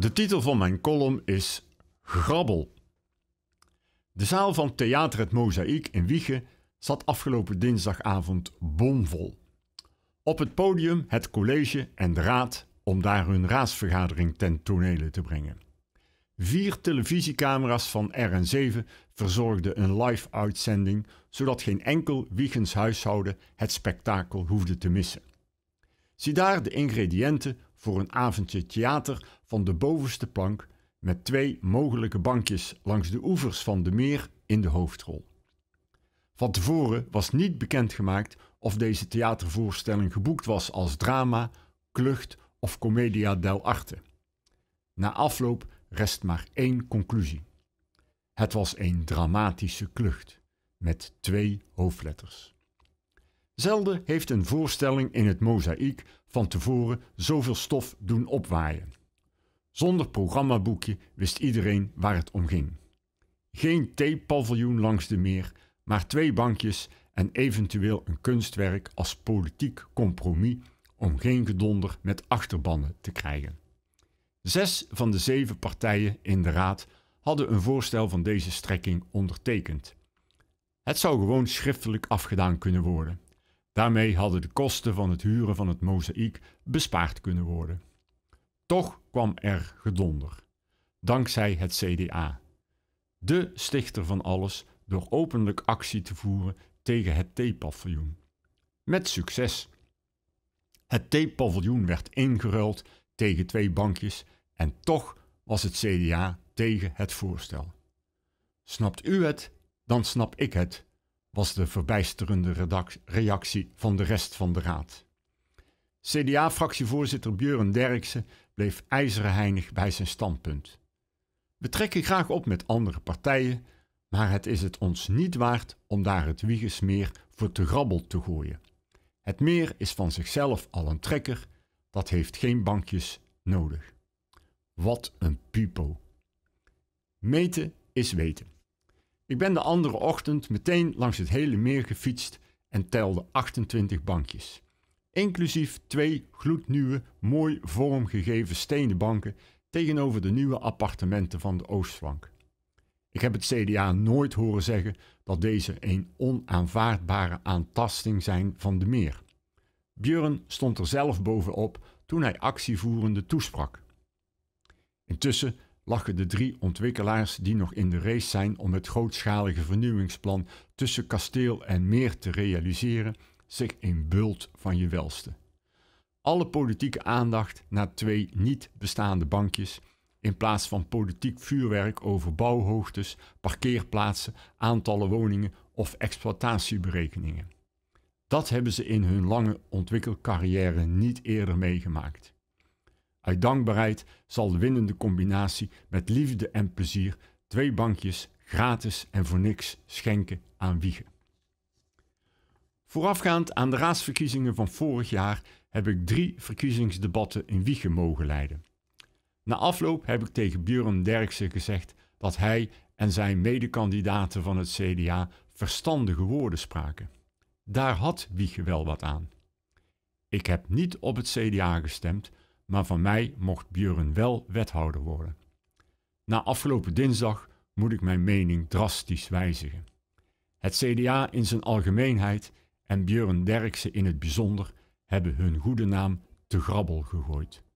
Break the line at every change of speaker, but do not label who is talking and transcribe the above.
De titel van mijn column is Grabbel. De zaal van Theater Het Mozaïek in Wiegen zat afgelopen dinsdagavond bomvol. Op het podium het college en de raad om daar hun raadsvergadering ten tonele te brengen. Vier televisiecamera's van RN7 verzorgden een live uitzending, zodat geen enkel Wiegens huishouden het spektakel hoefde te missen. Zie daar de ingrediënten voor een avondje theater van de bovenste plank met twee mogelijke bankjes langs de oevers van de meer in de hoofdrol. Van tevoren was niet bekendgemaakt of deze theatervoorstelling geboekt was als drama, klucht of commedia dell'arte. Na afloop rest maar één conclusie. Het was een dramatische klucht met twee hoofdletters. Zelden heeft een voorstelling in het mozaïek van tevoren zoveel stof doen opwaaien. Zonder programmaboekje wist iedereen waar het om ging. Geen theepaviljoen langs de meer, maar twee bankjes en eventueel een kunstwerk als politiek compromis om geen gedonder met achterbannen te krijgen. Zes van de zeven partijen in de raad hadden een voorstel van deze strekking ondertekend. Het zou gewoon schriftelijk afgedaan kunnen worden. Daarmee hadden de kosten van het huren van het mozaïek bespaard kunnen worden. Toch kwam er gedonder, dankzij het CDA. De stichter van alles door openlijk actie te voeren tegen het theepaviljoen. Met succes. Het theepaviljoen werd ingeruild tegen twee bankjes en toch was het CDA tegen het voorstel. Snapt u het, dan snap ik het, was de verbijsterende reactie van de rest van de raad. CDA-fractievoorzitter Björn Derksen bleef ijzeren bij zijn standpunt. We trekken graag op met andere partijen, maar het is het ons niet waard om daar het wiegesmeer voor te grabbel te gooien. Het meer is van zichzelf al een trekker, dat heeft geen bankjes nodig. Wat een pupo. Meten is weten. Ik ben de andere ochtend meteen langs het hele meer gefietst en telde 28 bankjes. Inclusief twee gloednieuwe, mooi vormgegeven stenen banken tegenover de nieuwe appartementen van de Oostbank. Ik heb het CDA nooit horen zeggen dat deze een onaanvaardbare aantasting zijn van de meer. Björn stond er zelf bovenop toen hij actievoerende toesprak. Intussen lachen de drie ontwikkelaars die nog in de race zijn om het grootschalige vernieuwingsplan tussen kasteel en meer te realiseren, zich in bult van je welste. Alle politieke aandacht naar twee niet bestaande bankjes, in plaats van politiek vuurwerk over bouwhoogtes, parkeerplaatsen, aantallen woningen of exploitatieberekeningen. Dat hebben ze in hun lange ontwikkelcarrière niet eerder meegemaakt. Uit dankbaarheid zal de winnende combinatie met liefde en plezier twee bankjes gratis en voor niks schenken aan Wiegen. Voorafgaand aan de raadsverkiezingen van vorig jaar heb ik drie verkiezingsdebatten in Wiegen mogen leiden. Na afloop heb ik tegen buren Derksen gezegd dat hij en zijn medekandidaten van het CDA verstandige woorden spraken. Daar had Wiegen wel wat aan. Ik heb niet op het CDA gestemd, maar van mij mocht Björn wel wethouder worden. Na afgelopen dinsdag moet ik mijn mening drastisch wijzigen. Het CDA in zijn algemeenheid en Björn Derksen in het bijzonder hebben hun goede naam te grabbel gegooid.